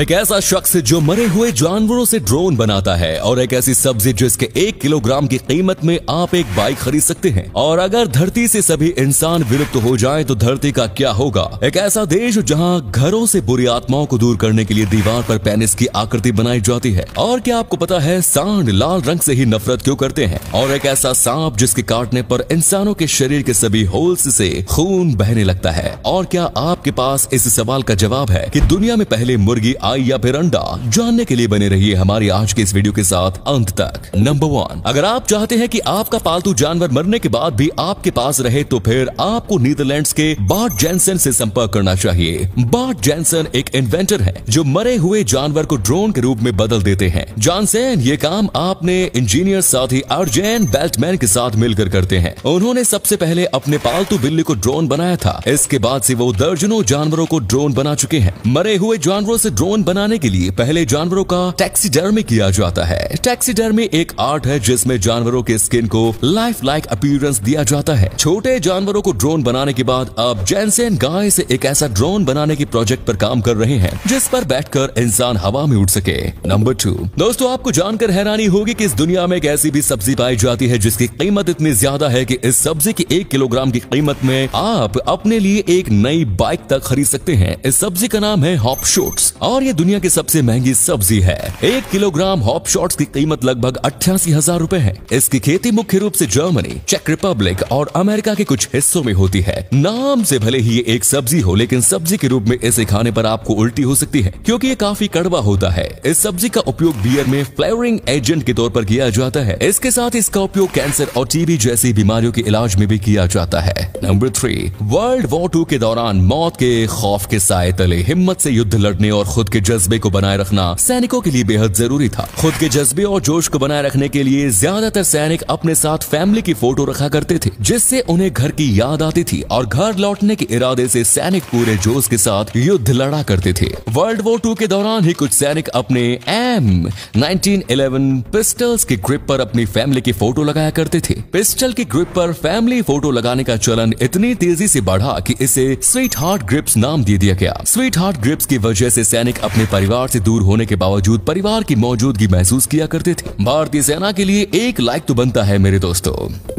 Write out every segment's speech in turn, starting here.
एक ऐसा शख्स जो मरे हुए जानवरों से ड्रोन बनाता है और एक ऐसी सब्जी जिसके एक किलोग्राम की कीमत में आप एक बाइक खरीद सकते हैं और अगर धरती से सभी इंसान विलुप्त हो जाएं तो धरती का क्या होगा एक ऐसा देश जहां घरों से बुरी आत्माओं को दूर करने के लिए दीवार पर पेनिस की आकृति बनाई जाती है और क्या आपको पता है सांड लाल रंग से ही नफरत क्यों करते हैं और एक ऐसा सांप जिसके काटने पर इंसानों के शरीर के सभी होल्स से खून बहने लगता है और क्या आपके पास इस सवाल का जवाब है की दुनिया में पहले मुर्गी आई या फिर अंडा जानने के लिए बने रहिए हमारी आज के इस वीडियो के साथ अंत तक नंबर वन अगर आप चाहते हैं कि आपका पालतू जानवर मरने के बाद भी आपके पास रहे तो फिर आपको नीदरलैंड्स के बार्ट जैनसन से संपर्क करना चाहिए बार्ट जैनसन एक इन्वेंटर है जो मरे हुए जानवर को ड्रोन के रूप में बदल देते हैं जॉनसन ये काम आपने इंजीनियर साथी अर्जेन बेल्टमैन के साथ मिलकर करते हैं उन्होंने सबसे पहले अपने पालतू बिल्ली को ड्रोन बनाया था इसके बाद से वो दर्जनों जानवरों को ड्रोन बना चुके हैं मरे हुए जानवरों से ड्रोन बोन बनाने के लिए पहले जानवरों का टैक्सीडर्मी किया जाता है टैक्सीडर्मी एक आर्ट है जिसमें जानवरों के स्किन को लाइफ लाइक अपीयरेंस दिया जाता है छोटे जानवरों को ड्रोन बनाने के बाद अब जैनसेन गाय से एक ऐसा ड्रोन बनाने के प्रोजेक्ट पर काम कर रहे हैं जिस पर बैठकर इंसान हवा में उड़ सके नंबर टू दोस्तों आपको जानकर हैरानी होगी की इस दुनिया में एक ऐसी भी सब्जी पाई जाती है जिसकी कीमत इतनी ज्यादा है की इस सब्जी की एक किलोग्राम की कीमत में आप अपने लिए एक नई बाइक तक खरीद सकते हैं इस सब्जी का नाम है हॉप शोट्स और और ये दुनिया की सबसे महंगी सब्जी है एक किलोग्राम हॉप शॉट्स की कीमत लगभग अठासी हजार रूपए है इसकी खेती मुख्य रूप से जर्मनी चेक रिपब्लिक और अमेरिका के कुछ हिस्सों में होती है नाम से भले ही ये एक सब्जी हो लेकिन सब्जी के रूप में इसे खाने पर आपको उल्टी हो सकती है क्योंकि ये काफी कड़वा होता है इस सब्जी का उपयोग बियर में फ्लेवरिंग एजेंट के तौर पर किया जाता है इसके साथ इसका उपयोग कैंसर और टीबी जैसी बीमारियों के इलाज में भी किया जाता है number three World War two के दौरान मौत के खौफ के साय तले हिम्मत से युद्ध लड़ने और खुद के जज्बे को बनाए रखना सैनिकों के लिए बेहद जरूरी था खुद के जज्बे और जोश को बनाए रखने के लिए ज्यादातर सैनिक अपने साथ फैमिली की फोटो रखा करते थे जिससे उन्हें घर की याद आती थी और घर लौटने के इरादे से सैनिक पूरे जोश के साथ युद्ध लड़ा करते थे वर्ल्ड वॉर टू के दौरान ही कुछ सैनिक अपने एम 1911 पिस्टल्स के ग्रिप पर अपनी फैमिली की फोटो लगाया करते थे पिस्टल की ग्रिप पर फैमिली फोटो लगाने का चलन इतनी तेजी से बढ़ा कि इसे स्वीट हार्ट ग्रिप्स नाम दे दिया गया स्वीट हार्ट ग्रिप्स की वजह से सैनिक अपने परिवार से दूर होने के बावजूद परिवार की मौजूदगी महसूस किया करते थे भारतीय सेना के लिए एक लाइक तो बनता है मेरे दोस्तों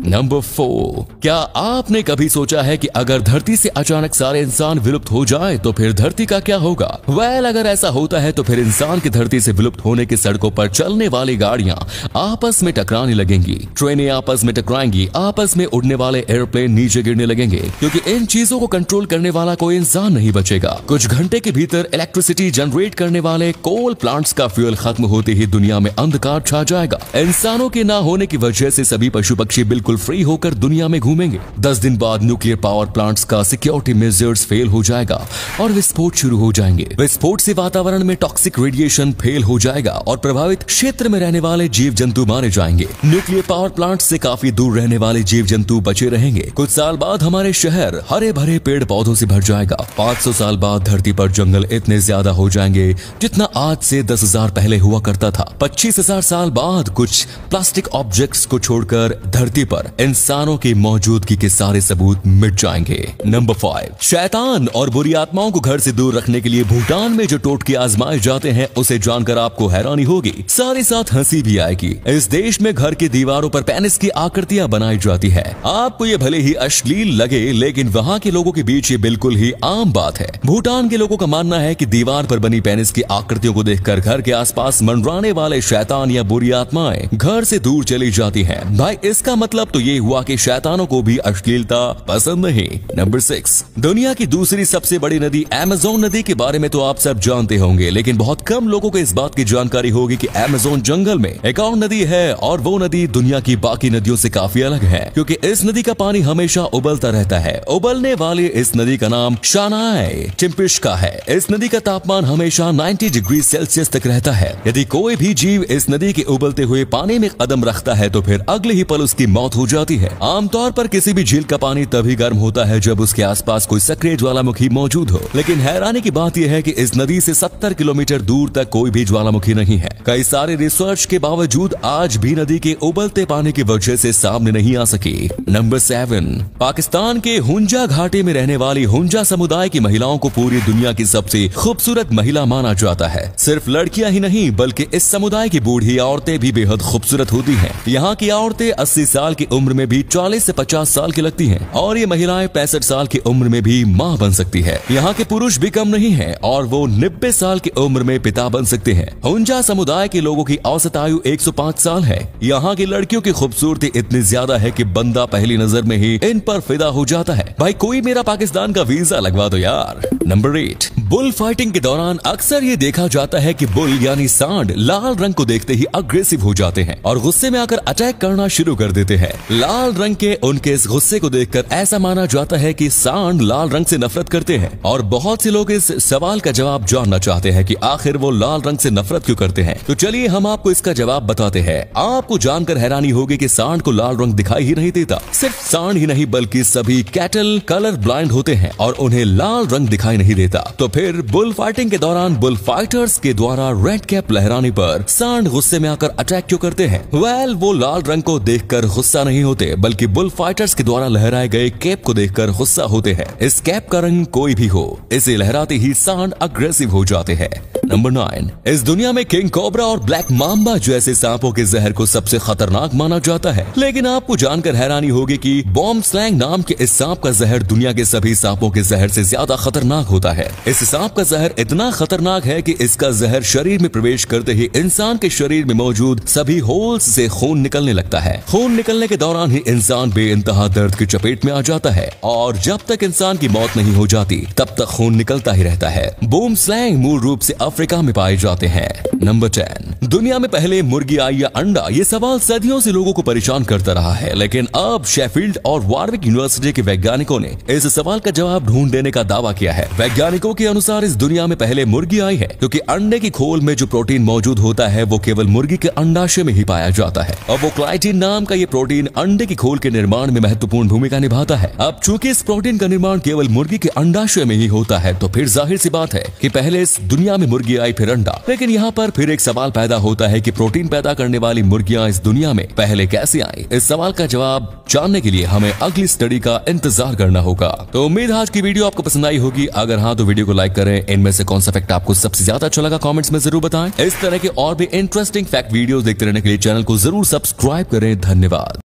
नंबर फोर क्या आपने कभी सोचा है कि अगर धरती से अचानक सारे इंसान विलुप्त हो जाए तो फिर धरती का क्या होगा वैल अगर ऐसा होता है तो फिर इंसान की धरती से विलुप्त होने की सड़कों पर चलने वाली गाड़ियां आपस में टकराने लगेंगी ट्रेनें आपस में टकराएंगी आपस में उड़ने वाले एयरप्लेन नीचे गिरने लगेंगे क्योंकि इन चीजों को कंट्रोल करने वाला कोई इंसान नहीं बचेगा कुछ घंटे के भीतर इलेक्ट्रिसिटी जनरेट जनरेट करने वाले कोल प्लांट्स का फ्यूल खत्म होते ही दुनिया में अंधकार छा जाएगा इंसानों के ना होने की वजह से सभी पशु पक्षी बिल्कुल फ्री होकर दुनिया में घूमेंगे दस दिन बाद न्यूक्लियर पावर प्लांट्स का सिक्योरिटी मेजर्स फेल हो जाएगा और विस्फोट शुरू हो जाएंगे विस्फोट ऐसी वातावरण में टॉक्सिक रेडिएशन फेल हो जाएगा और प्रभावित क्षेत्र में रहने वाले जीव जंतु मारे जाएंगे न्यूक्लियर पावर प्लांट से काफी दूर रहने वाले जीव जंतु बचे रहेंगे कुछ साल बाद हमारे शहर हरे भरे पेड़ पौधों से भर जाएगा 500 साल बाद धरती पर जंगल इतने ज्यादा हो जाए जाएंगे जितना आज से दस हजार पहले हुआ करता था पच्चीस हजार साल बाद कुछ प्लास्टिक ऑब्जेक्ट्स को छोड़कर धरती पर इंसानों की मौजूदगी के सारे सबूत मिट जाएंगे नंबर फाइव शैतान और बुरी आत्माओं को घर से दूर रखने के लिए भूटान में जो टोटके आजमाए जाते हैं उसे जानकर आपको हैरानी होगी साथ ही साथ हंसी भी आएगी इस देश में घर की दीवारों पर पेनिस की आकृतियां बनाई जाती है आपको ये भले ही अश्लील लगे लेकिन वहाँ के लोगों के बीच ये बिल्कुल ही आम बात है भूटान के लोगों का मानना है की दीवार पर बनी पेनिस की आकृतियों को देखकर घर के आसपास मंडराने वाले शैतान या बुरी आत्माएं घर से दूर चली जाती हैं। भाई इसका मतलब तो ये हुआ कि शैतानों को भी अश्लीलता पसंद नहीं नंबर सिक्स दुनिया की दूसरी सबसे बड़ी नदी एमेजोन नदी के बारे में तो आप सब जानते होंगे लेकिन बहुत कम लोगों को इस बात की जानकारी होगी की एमेजोन जंगल में एक और नदी है और वो नदी दुनिया की बाकी नदियों ऐसी काफी अलग है क्यूँकी इस नदी का पानी हमेशा उबलता रहता है उबलने वाली इस नदी का नाम शानाए चिम्पिश का है इस नदी का तापमान हमें हमेशा 90 डिग्री सेल्सियस तक रहता है यदि कोई भी जीव इस नदी के उबलते हुए पानी में कदम रखता है तो फिर अगले ही पल उसकी मौत हो जाती है आमतौर पर किसी भी झील का पानी तभी गर्म होता है जब उसके आसपास कोई सक्रिय ज्वालामुखी मौजूद हो लेकिन हैरानी की बात यह है की इस नदी ऐसी सत्तर किलोमीटर दूर तक कोई भी ज्वालामुखी नहीं है कई सारे रिसर्च के बावजूद आज भी नदी के उबलते पानी की वजह ऐसी सामने नहीं आ सकी नंबर सेवन पाकिस्तान के हुंजा घाटी में रहने वाली हुंजा समुदाय की महिलाओं को पूरी दुनिया की सबसे खूबसूरत महिला गीला माना जाता है सिर्फ लड़कियां ही नहीं बल्कि इस समुदाय की बूढ़ी औरतें भी बेहद खूबसूरत होती हैं। यहाँ की औरतें 80 साल की उम्र में भी 40 से 50 साल की लगती हैं और ये महिलाएं पैंसठ साल की उम्र में भी माँ बन सकती है यहाँ के पुरुष भी कम नहीं है और वो नब्बे साल की उम्र में पिता बन सकते हैं हुंजा समुदाय के लोगों की औसत आयु एक साल है यहाँ की लड़कियों की खूबसूरती इतनी ज्यादा है की बंदा पहली नजर में ही इन पर फिदा हो जाता है भाई कोई मेरा पाकिस्तान का वीजा लगवा दो यार नंबर एट बुल फाइटिंग के दौरान दौरान अक्सर ये देखा जाता है कि बुल यानी सांड लाल रंग को देखते ही अग्रेसिव हो जाते हैं और गुस्से में आकर अटैक करना शुरू कर देते हैं लाल रंग के उनके इस गुस्से को देखकर ऐसा माना जाता है कि सांड लाल रंग से नफरत करते हैं और बहुत से लोग इस सवाल का जवाब जानना चाहते हैं की आखिर वो लाल रंग ऐसी नफरत क्यों करते हैं तो चलिए हम आपको इसका जवाब बताते हैं आपको जानकर हैरानी होगी की सांड को लाल रंग दिखाई ही नहीं देता सिर्फ सांड ही नहीं बल्कि सभी कैटल कलर ब्लाइंड होते हैं और उन्हें लाल रंग दिखाई नहीं देता तो फिर बुल फाइटिंग के दौरान बुल फाइटर्स के द्वारा रेड कैप लहराने पर सांड गुस्से में आकर अटैक क्यों करते हैं वेल वो लाल रंग को देखकर गुस्सा नहीं होते बल्कि बुल फाइटर्स के द्वारा लहराए गए कैप को देखकर गुस्सा होते हैं इस कैप का रंग कोई भी हो इसे लहराते ही सांड अग्रेसिव हो जाते हैं नंबर नाइन इस दुनिया में किंग कोबरा और ब्लैक माम्बा जैसे सांपों के जहर को सबसे खतरनाक माना जाता है लेकिन आपको जानकर हैरानी होगी कि बॉम्ब स्लैंग नाम के इस सांप का जहर दुनिया के सभी सांपों के जहर से ज्यादा खतरनाक होता है इस सांप का जहर इतना खतरनाक है की इसका जहर शरीर में प्रवेश करते ही इंसान के शरीर में मौजूद सभी होल्स ऐसी खून निकलने लगता है खून निकलने के दौरान ही इंसान बे दर्द की चपेट में आ जाता है और जब तक इंसान की मौत नहीं हो जाती तब तक खून निकलता ही रहता है बूम स्लैंग मूल रूप ऐसी अफ्रीका में पाए जाते हैं नंबर टेन दुनिया में पहले मुर्गी आई या अंडा ये सवाल सदियों से लोगों को परेशान करता रहा है लेकिन अब शेफील्ड और वार्विक यूनिवर्सिटी के वैज्ञानिकों ने इस सवाल का जवाब ढूंढ देने का दावा किया है वैज्ञानिकों के अनुसार इस दुनिया में पहले मुर्गी आई है क्योंकि अंडे की खोल में जो प्रोटीन मौजूद होता है वो केवल मुर्गी के अंडाशय में ही पाया जाता है और वो क्लाइटिन नाम का ये प्रोटीन अंडे की खोल के निर्माण में महत्वपूर्ण भूमिका निभाता है अब चूंकि इस प्रोटीन का निर्माण केवल मुर्गी के अंडाशय में ही होता है तो फिर जाहिर सी बात है की पहले इस दुनिया में मुर्गी मुर्गी आई फिर अंडा लेकिन यहाँ पर फिर एक सवाल पैदा होता है की प्रोटीन पैदा करने वाली मुर्गियाँ इस दुनिया में पहले कैसे आई इस सवाल का जवाब जानने के लिए हमें अगली स्टडी का इंतजार करना होगा तो उम्मीद आज की वीडियो आपको पसंद आई होगी अगर हाँ तो वीडियो को लाइक करें इनमें से कौन सा फैक्ट आपको सबसे ज्यादा अच्छा लगा कॉमेंट में जरूर बताए इस तरह के और भी इंटरेस्टिंग फैक्ट वीडियो देखते रहने के लिए चैनल को जरूर सब्सक्राइब करें धन्यवाद